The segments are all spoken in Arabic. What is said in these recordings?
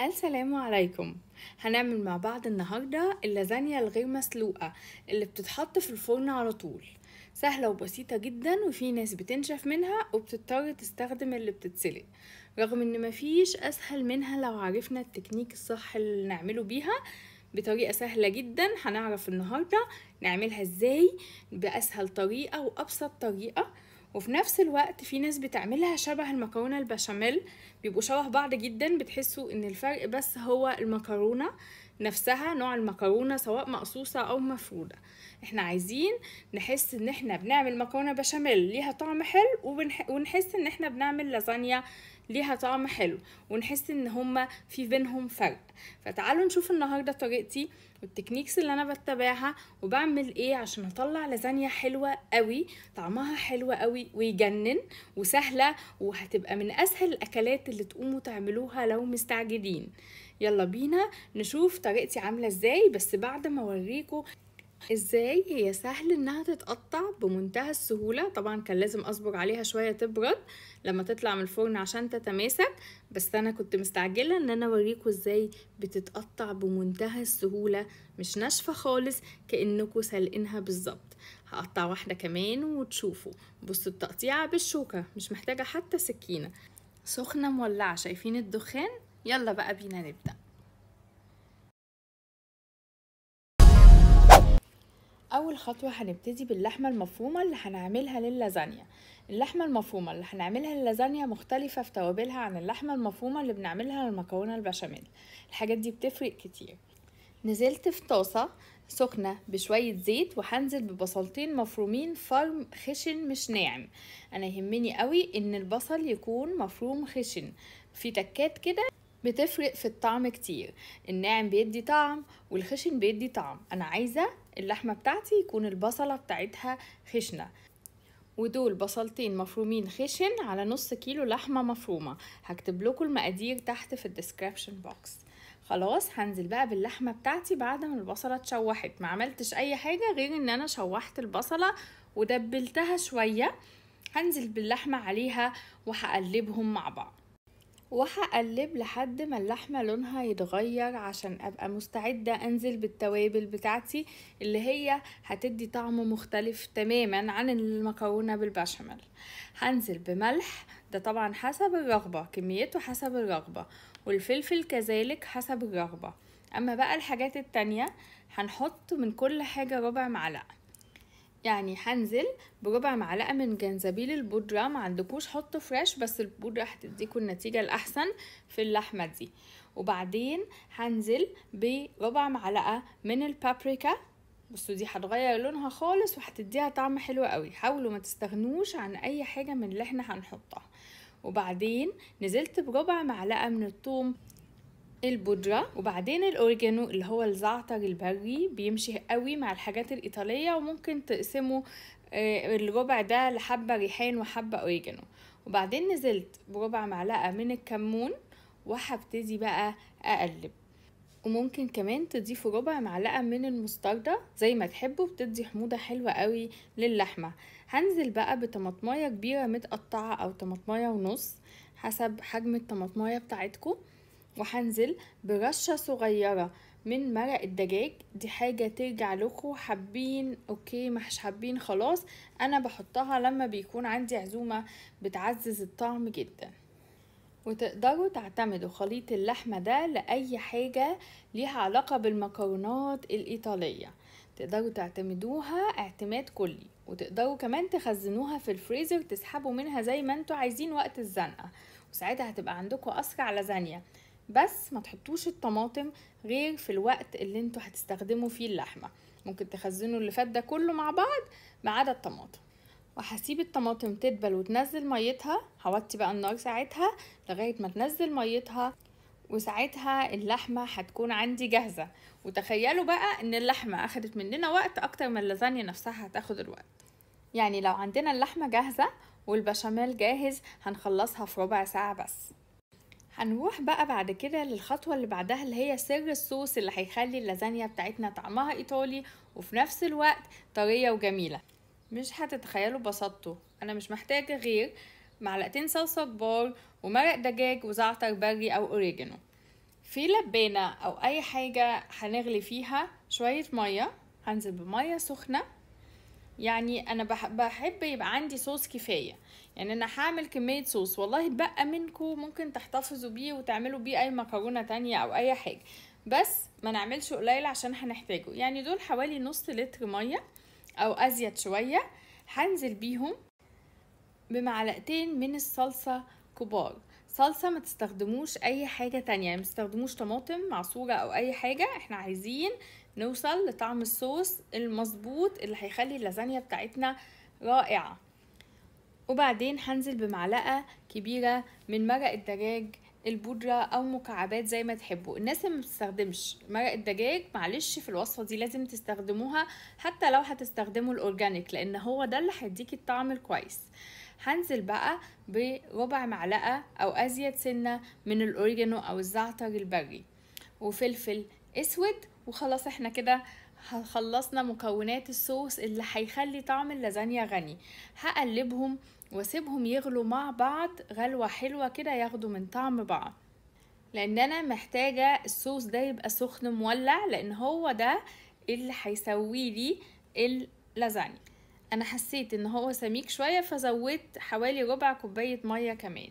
السلام عليكم هنعمل مع بعض النهاردة اللازانيا الغير مسلوقة اللي بتتحط في الفرن على طول سهلة وبسيطة جدا وفي ناس بتنشف منها وبتضطر تستخدم اللي بتتسلق رغم ان مفيش اسهل منها لو عرفنا التكنيك الصح اللي نعمله بيها بطريقة سهلة جدا هنعرف النهاردة نعملها ازاي بأسهل طريقة وأبسط طريقة وفي نفس الوقت في ناس بتعملها شبه المكرونه البشاميل بيبقوا شبه بعض جدا بتحسوا ان الفرق بس هو المكرونه نفسها نوع المكرونه سواء مقصوصه او مفروده احنا عايزين نحس ان احنا بنعمل مكرونه بشاميل ليها طعم حلو ونحس ان احنا بنعمل لازانيا ليها طعم حلو ونحس ان هما في بينهم فرق فتعالوا نشوف النهارده طريقتي والتكنيكس اللي انا بتبعها وبعمل ايه عشان اطلع لازانيا حلوه قوي طعمها حلو قوي ويجنن وسهله وهتبقى من اسهل الاكلات اللي تقوموا تعملوها لو مستعجلين يلا بينا نشوف طريقتي عامله ازاي بس بعد ما اوريكم ازاي هي سهل انها تتقطع بمنتهى السهولة طبعا كان لازم اصبر عليها شوية تبرد لما تطلع من الفرن عشان تتماسك بس انا كنت مستعجلة ان انا اوريكم ازاي بتتقطع بمنتهى السهولة مش ناشفة خالص كأنكم سالقينها بالظبط هقطع واحدة كمان وتشوفوا بصوا التقطيعة بالشوكة مش محتاجة حتى سكينة سخنة مولعة شايفين الدخان يلا بقى بينا نبدأ اول خطوه هنبتدي باللحمه المفرومه اللي هنعملها لللازانيا اللحمه المفرومه اللي هنعملها للازانيا مختلفه في توابلها عن اللحمه المفرومه اللي بنعملها للمكرونه البشاميل الحاجات دي بتفرق كتير نزلت في طاسه سخنه بشويه زيت وهنزل ببصلتين مفرومين فرم خشن مش ناعم انا يهمني قوي ان البصل يكون مفروم خشن في تكات كده بتفرق في الطعم كتير الناعم بيدي طعم والخشن بيدي طعم انا عايزه اللحمه بتاعتي يكون البصله بتاعتها خشنه ودول بصلتين مفرومين خشن على نص كيلو لحمه مفرومه هكتب لكم المقادير تحت في الديسكريبشن بوكس خلاص هنزل بقى باللحمه بتاعتي بعد ما البصله اتشوحت ما عملتش اي حاجه غير ان انا شوحت البصله ودبلتها شويه هنزل باللحمه عليها وهقلبهم مع بعض وهقلب لحد ما اللحمة لونها يتغير عشان أبقى مستعدة أنزل بالتوابل بتاعتي اللي هي هتدي طعم مختلف تماما عن المكرونة بالبشاميل هنزل بملح ده طبعا حسب الرغبة كميته حسب الرغبة والفلفل كذلك حسب الرغبة أما بقى الحاجات التانية هنحط من كل حاجة ربع معلقة يعني هنزل بربع معلقة من جنزبيل البودرة معندكوش حطوا فريش بس البودرة هتديكوا النتيجة الأحسن في اللحمة دي وبعدين هنزل بربع معلقة من البابريكا بصوا دي هتغير لونها خالص وهتديها طعم حلو قوي حاولوا ما تستغنوش عن اي حاجة من اللي احنا هنحطها وبعدين نزلت بربع معلقة من الثوم البودرة وبعدين الأوريجانو اللي هو الزعتر البري بيمشي قوي مع الحاجات الإيطالية وممكن تقسمه آه، الربع ده لحبة ريحان وحبة أوريجانو وبعدين نزلت بربع معلقة من الكمون وهبتدي بقى أقلب وممكن كمان تضيفوا ربع معلقة من المستردة زي ما تحبوا بتدي حموضة حلوة قوي للحمة هنزل بقى بطماطمية كبيرة متقطعة أو طماطمية ونص حسب حجم الطماطمية بتاعتكم وهنزل برشة صغيرة من مرق الدجاج دي حاجة ترجع لكم حابين اوكي محش حابين خلاص انا بحطها لما بيكون عندي عزومة بتعزز الطعم جدا وتقدروا تعتمدوا خليط اللحمة ده لأي حاجة ليها علاقة بالمكرونات الإيطالية تقدروا تعتمدوها اعتماد كلي وتقدروا كمان تخزنوها في الفريزر تسحبوا منها زي ما انتوا عايزين وقت الزنقة وساعتها هتبقى عندكم أسرع لازانيا بس ما تحطوش الطماطم غير في الوقت اللي انتوا هتستخدموا فيه اللحمه ممكن تخزنوا اللي فات ده كله مع بعض ما عدا الطماطم وهسيب الطماطم تدبل وتنزل ميتها هوطي بقى النار ساعتها لغايه ما تنزل ميتها وساعتها اللحمة هتكون عندي جاهزة وتخيلوا بقى ان اللحمة اخدت مننا وقت اكتر من اللازانيا نفسها هتاخد الوقت يعني لو عندنا اللحمة جاهزة والبشاميل جاهز هنخلصها في ربع ساعة بس هنروح بقى بعد كده للخطوة اللي بعدها اللي هي سر الصوص اللي هيخلي اللازانيا بتاعتنا طعمها ايطالي وفي نفس الوقت طرية وجميلة مش هتتخيلوا بساطته انا مش محتاجة غير معلقتين صلصة كبار ومرق دجاج وزعتر بري او اوريجانو في لبانة او اي حاجة هنغلي فيها شوية مية هنزل بمية سخنة يعني انا بحب يبقى عندي صوص كفاية يعني انا هعمل كمية صوص والله اتبقى منكم ممكن تحتفظوا بيه وتعملوا بيه اي مكرونة تانية او اي حاجة بس ما نعملش قليل عشان هنحتاجه يعني دول حوالي نص لتر مية او ازيد شوية هنزل بيهم بمعلقتين من الصلصة كبار صلصة ما تستخدموش اي حاجة تانية يعني ما تستخدموش طماطم معصورة او اي حاجة احنا عايزين نوصل لطعم الصوص المظبوط اللي هيخلي اللازانيا بتاعتنا رائعة وبعدين هنزل بمعلقة كبيرة من مرق الدجاج البودرة أو مكعبات زي ما تحبوا الناس اللي مبتستخدمش مرق الدجاج معلش في الوصفة دي لازم تستخدموها حتى لو هتستخدموا الأورجانيك لأن هو ده اللي هيديكي الطعم الكويس هنزل بقى بربع معلقة أو أزيد سنة من الأوريجانو أو الزعتر البري وفلفل أسود وخلاص احنا كده خلصنا مكونات الصوص اللي هيخلي طعم اللازانيا غني هقلبهم واسيبهم يغلوا مع بعض غلوه حلوه كده ياخدوا من طعم بعض لان انا محتاجه الصوص ده يبقى سخن مولع لان هو ده اللي هيسوي لي اللازانيا انا حسيت ان هو سميك شويه فزودت حوالي ربع كوبايه ميه كمان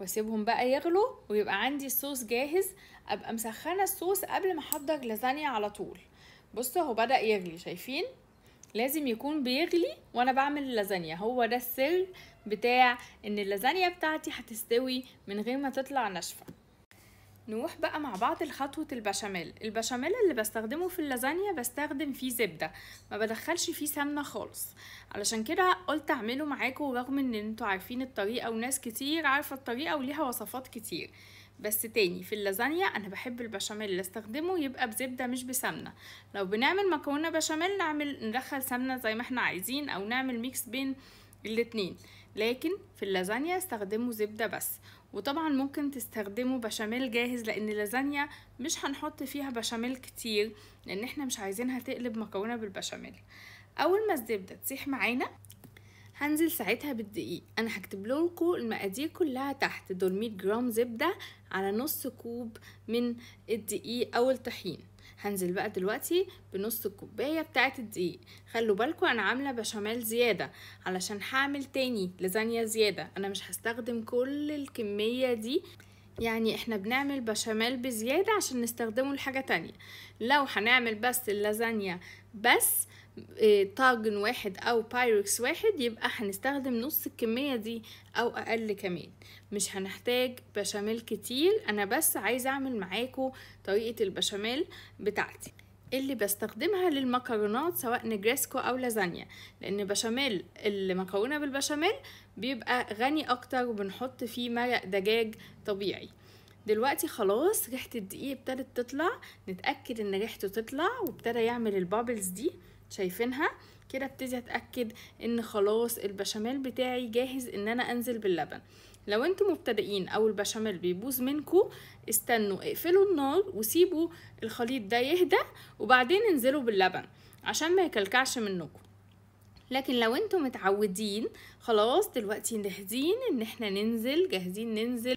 واسيبهم بقى يغلوا ويبقى عندي الصوص جاهز ابقى مسخنه الصوص قبل ما احضر لازانيا على طول بصوا هو بدأ يغلي شايفين لازم يكون بيغلي وانا بعمل اللازانيا هو ده السر بتاع ان اللازانيا بتاعتي هتستوي من غير ما تطلع ناشفه نروح بقى مع بعض لخطوة البشاميل البشاميل اللي بستخدمه في اللازانيا بستخدم فيه زبدة ما بدخلش فيه سمنة خالص علشان كده قلت اعمله معاكم رغم ان انتوا عارفين الطريقة وناس كتير عارفة الطريقة وليها وصفات كتير بس تاني في اللازانيا انا بحب البشاميل اللي استخدمه يبقى بزبده مش بسمنه لو بنعمل مكرونه بشاميل نعمل ندخل سمنه زي ما احنا عايزين او نعمل ميكس بين الاتنين لكن في اللازانيا استخدموا زبده بس وطبعا ممكن تستخدموا بشاميل جاهز لان اللازانيا مش هنحط فيها بشاميل كتير لان احنا مش عايزينها تقلب مكرونه بالبشاميل اول ما الزبده تسيح معانا هنزل ساعتها بالدقيق انا هكتب لكم المقادير كلها تحت دول 100 جرام زبده على نص كوب من الدقيق او الطحين هنزل بقى دلوقتي بنص الكوبايه بتاعت الدقيق خلوا بالكم انا عامله بشاميل زياده علشان هعمل تاني لازانيا زياده انا مش هستخدم كل الكميه دي يعني احنا بنعمل بشاميل بزيادة عشان نستخدمه لحاجة تانية لو هنعمل بس اللازانيا بس آه، طاجن واحد او بايركس واحد يبقى هنستخدم نص الكمية دي او اقل كمان مش هنحتاج بشاميل كتير انا بس عايزة اعمل معاكو طريقة البشاميل بتاعتي اللي بستخدمها للمكرونات سواء نجريسكو او لازانيا لان بشاميل المكرونه بالبشاميل بيبقى غني اكتر وبنحط فيه مرق دجاج طبيعي دلوقتي خلاص ريحه الدقيق ابتدت تطلع نتاكد ان ريحته تطلع وابتدى يعمل البابلز دي شايفينها كده ابتدي اتاكد ان خلاص البشاميل بتاعي جاهز ان انا انزل باللبن لو انتم مبتدئين او البشاميل بيبوظ منكم استنوا اقفلوا النار وسيبوا الخليط ده يهدى وبعدين انزلوا باللبن عشان ما يكلكعش منكم لكن لو انتم متعودين خلاص دلوقتي جاهزين ان احنا ننزل جاهزين ننزل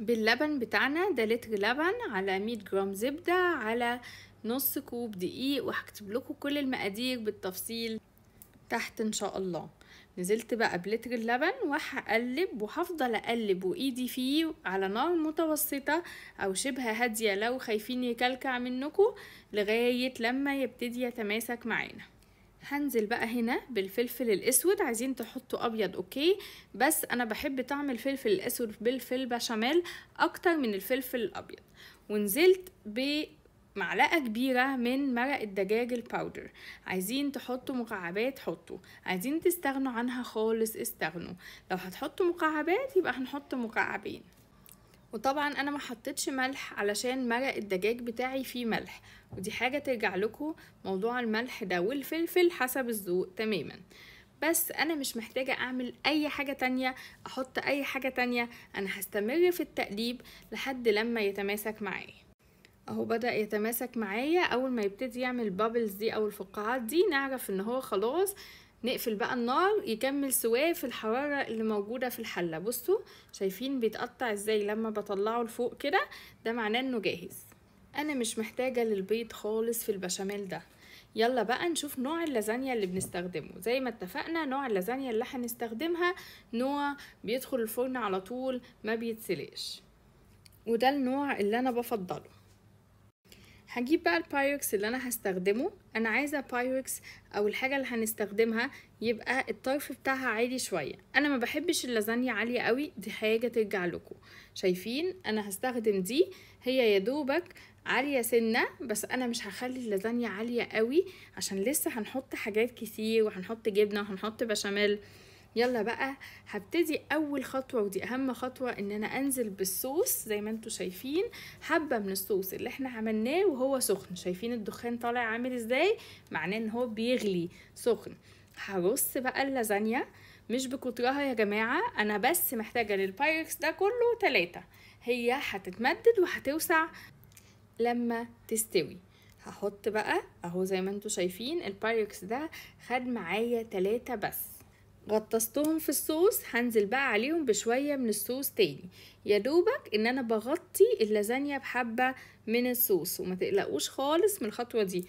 باللبن بتاعنا ده لتر لبن على 100 جرام زبدة على نص كوب دقيق وهكتب لكم كل المقادير بالتفصيل تحت ان شاء الله نزلت بقى بلتر اللبن وهقلب وهفضل اقلب وايدي فيه على نار متوسطة او شبه هادية لو خايفين يكلكع منكم لغاية لما يبتدي يتماسك معانا هنزل بقى هنا بالفلفل الاسود عايزين تحطوا ابيض اوكي بس انا بحب طعم الفلفل الاسود بالفلفل بشاميل اكتر من الفلفل الابيض ونزلت ب معلقه كبيره من مرق الدجاج الباودر عايزين تحطوا مكعبات حطوا عايزين تستغنوا عنها خالص استغنوا لو هتحطوا مكعبات يبقى هنحط مكعبين وطبعا انا ما حطيتش ملح علشان مرق الدجاج بتاعي فيه ملح ودي حاجه ترجع لكم موضوع الملح ده والفلفل حسب الذوق تماما بس انا مش محتاجة اعمل اي حاجة تانية احط اي حاجة تانية انا هستمر في التقليب لحد لما يتماسك معايا اهو بدأ يتماسك معايا اول ما يبتدي يعمل البابلز دي او الفقاعات دي نعرف ان هو خلاص نقفل بقى النار يكمل سواه في الحرارة اللي موجودة في الحلة بصوا شايفين بيتقطع ازاي لما بطلعه لفوق كده ده معناه انه جاهز انا مش محتاجة للبيض خالص في البشاميل ده يلا بقى نشوف نوع اللازانيا اللي بنستخدمه زي ما اتفقنا نوع اللازانيا اللي هنستخدمها نوع بيدخل الفرن على طول ما بيتسلقش وده النوع اللي انا بفضله هجيب بقى البايركس اللي انا هستخدمه انا عايزه بايركس او الحاجه اللي هنستخدمها يبقى الطرف بتاعها عالي شويه انا ما بحبش اللازانيا عاليه قوي دي حاجه ترجع لكم شايفين انا هستخدم دي هي يا دوبك عالية سنة بس أنا مش هخلي اللازانيا عالية قوي عشان لسه هنحط حاجات كتير وهنحط جبنة وهنحط بشاميل يلا بقى هبتدي اول خطوه ودي اهم خطوه ان انا انزل بالصوص زي ما انتم شايفين حبه من الصوص اللي احنا عملناه وهو سخن شايفين الدخان طالع عامل ازاي معناه ان هو بيغلي سخن هرص بقى اللازانيا مش بكترها يا جماعه انا بس محتاجه للبايركس ده كله تلاتة هي هتتمدد وهتوسع لما تستوي هحط بقى اهو زي ما انتوا شايفين البايركس ده خد معايا تلاتة بس غطستهم في الصوص هنزل بقى عليهم بشوية من الصوص تاني يا دوبك ان انا بغطي اللازانيا بحبة من الصوص وما تقلقوش خالص من الخطوة دي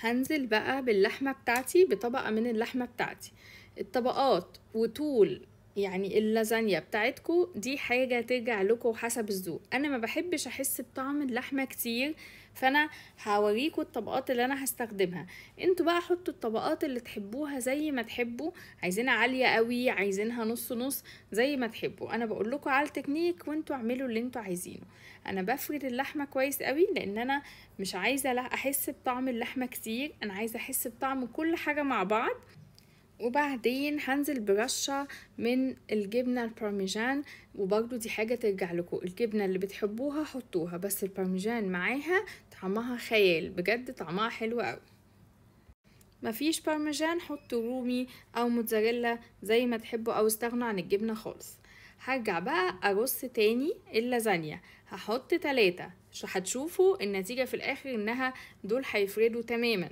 هنزل بقى باللحمة بتاعتي بطبقة من اللحمة بتاعتي الطبقات وطول يعني اللازانيا بتاعتكو دي حاجه ترجع لكم حسب الذوق انا ما بحبش احس بطعم اللحمه كتير فانا هوريكم الطبقات اللي انا هستخدمها انتوا بقى حطوا الطبقات اللي تحبوها زي ما تحبوا عايزينها عاليه قوي عايزينها نص نص زي ما تحبوا انا بقول لكم على التكنيك وانتوا اعملوا اللي انتوا عايزينه انا بفرد اللحمه كويس قوي لان انا مش عايزه احس بطعم اللحمه كتير انا عايزه احس بطعم كل حاجه مع بعض وبعدين هنزل برشة من الجبنة البارميجان وبرضو دي حاجة ترجع لكم الجبنة اللي بتحبوها حطوها بس البارميجان معاها طعمها خيال بجد طعمها حلو قوي مفيش بارميجان حطوا رومي او موتزاريلا زي ما تحبوا او استغنوا عن الجبنة خالص هرجع بقى ارص تاني اللازانيا هحط تلاتة هتشوفوا النتيجة في الاخر انها دول هيفردوا تماما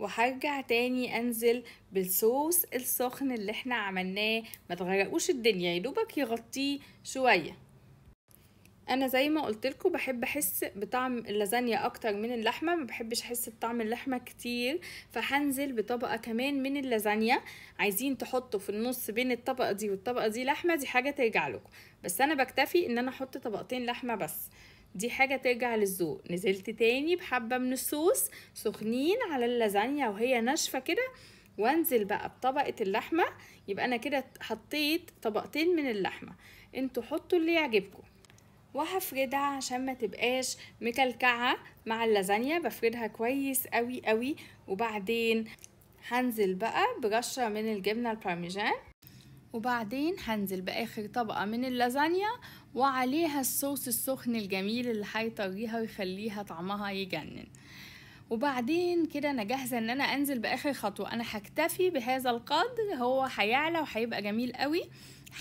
وهرجع تاني انزل بالصوص السخن اللي احنا عملناه ما تغرقوش الدنيا يدوبك يغطيه شويه انا زي ما قلت بحب احس بطعم اللازانيا اكتر من اللحمه ما بحبش احس بطعم اللحمه كتير فهنزل بطبقه كمان من اللازانيا عايزين تحطوا في النص بين الطبقه دي والطبقه دي لحمه دي حاجه ترجع لكم بس انا بكتفي ان انا احط طبقتين لحمه بس دي حاجة ترجع للذوق نزلت تاني بحبة من الصوص سخنين على اللازانيا وهي ناشفة كده وانزل بقى بطبقة اللحمة يبقى انا كده حطيت طبقتين من اللحمة انتوا حطوا اللي يعجبكم وهفردها عشان ما تبقاش مكلكعة مع اللازانيا بفردها كويس قوي قوي وبعدين هنزل بقى برشة من الجبنة البارميجان وبعدين هنزل باخر طبقة من اللازانيا وعليها الصوص السخن الجميل اللي هيطريها ويخليها طعمها يجنن وبعدين كده انا جاهزه ان انا انزل باخر خطوه انا هكتفي بهذا القدر هو هيعلى وهيبقى جميل قوي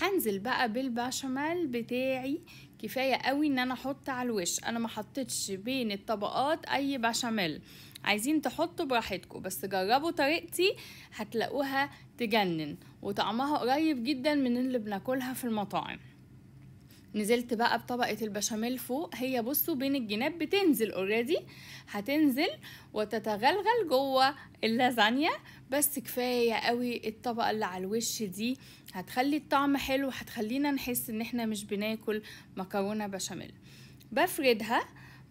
هنزل بقى بالبشاميل بتاعي كفايه قوي ان انا احط على الوش انا ما حطيتش بين الطبقات اي بشاميل عايزين تحطوا براحتكم بس جربوا طريقتي هتلاقوها تجنن وطعمها قريب جدا من اللي بناكلها في المطاعم نزلت بقى بطبقه البشاميل فوق هي بصوا بين الجناب بتنزل اوريدي هتنزل وتتغلغل جوه اللازانيا بس كفايه قوي الطبقه اللي على الوش دي هتخلي الطعم حلو هتخلينا نحس ان احنا مش بناكل مكرونه بشاميل بفردها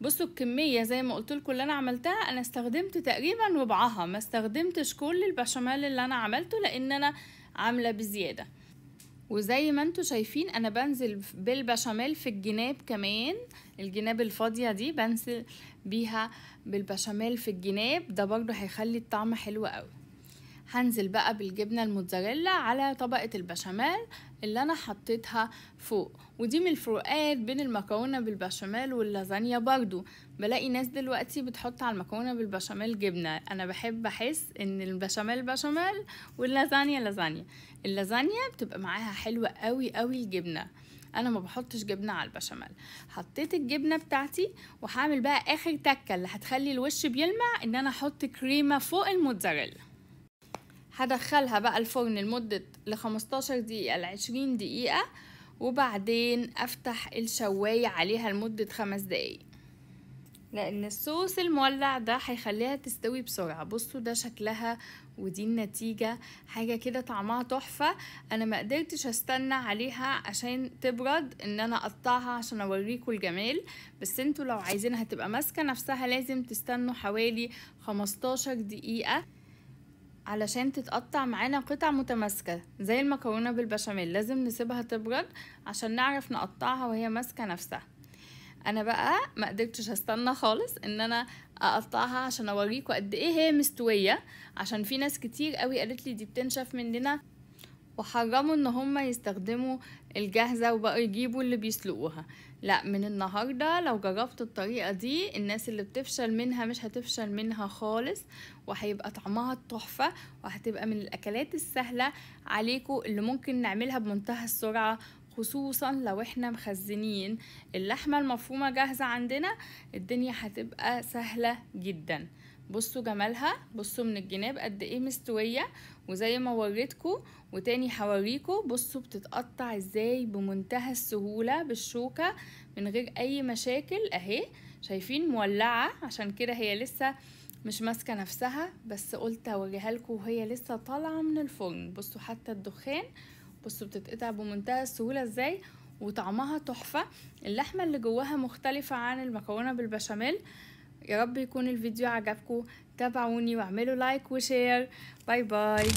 بصوا الكمية زي ما قلت لكم اللي انا عملتها انا استخدمت تقريبا ربعها ما استخدمتش كل البشاميل اللي انا عملته لان انا عاملة بزيادة وزي ما انتوا شايفين انا بنزل بالبشاميل في الجناب كمان الجناب الفاضية دي بنزل بيها بالبشاميل في الجناب ده برضو هيخلي الطعم حلو قوي هنزل بقى بالجبنة الموتزاريلا على طبقة البشاميل اللي انا حطيتها فوق ودي من الفروقات بين المكرونة بالبشاميل واللازانيا برضو بلاقي ناس دلوقتي بتحط على المكرونة بالبشاميل جبنة أنا بحب أحس إن البشاميل بشاميل واللازانيا لازانيا اللازانيا بتبقى معاها حلوة قوي قوي الجبنة انا ما بحطش جبنه على البشاميل حطيت الجبنه بتاعتي وهعمل بقى اخر تكه اللي هتخلي الوش بيلمع ان انا احط كريمه فوق الموتزاريلا هدخلها بقى الفرن لمدة ل 15 دقيقة ل 20 دقيقة وبعدين افتح الشواية عليها لمدة خمس دقايق لان الصوص المولع ده هيخليها تستوي بسرعة بصوا ده شكلها ودي النتيجة حاجة كده طعمها تحفة انا ما قدرتش استنى عليها عشان تبرد ان انا اقطعها عشان اوريكم الجمال بس انتوا لو عايزينها تبقى ماسكة نفسها لازم تستنوا حوالي 15 دقيقة علشان تتقطع معانا قطع متماسكة زي المكرونة بالبشاميل لازم نسيبها تبرد عشان نعرف نقطعها وهي ماسكة نفسها انا بقى ما قدرتش استنى خالص ان انا اقطعها عشان اوريكم قد ايه هي مستويه عشان في ناس كتير قوي قالت لي دي بتنشف مننا وحرموا ان هم يستخدموا الجاهزة وبقوا يجيبوا اللي بيسلقوها لا من النهاردة لو جربت الطريقة دي الناس اللي بتفشل منها مش هتفشل منها خالص وهيبقى طعمها تحفة وهتبقى من الاكلات السهلة عليكم اللي ممكن نعملها بمنتهى السرعة خصوصا لو احنا مخزنين اللحمة المفرومة جاهزة عندنا الدنيا هتبقى سهلة جدا بصوا جمالها بصوا من الجناب قد ايه مستويه وزي ما وريتكم وتاني هوريكم بصوا بتتقطع ازاي بمنتهى السهوله بالشوكه من غير اي مشاكل اهي شايفين مولعه عشان كده هي لسه مش ماسكه نفسها بس قلت اوريها لكم وهي لسه طالعه من الفرن بصوا حتى الدخان بصوا بتتقطع بمنتهى السهوله ازاي وطعمها تحفه اللحمه اللي جواها مختلفه عن المكرونه بالبشاميل يا رب يكون الفيديو عجبكم تابعوني واعملوا لايك وشير باي باي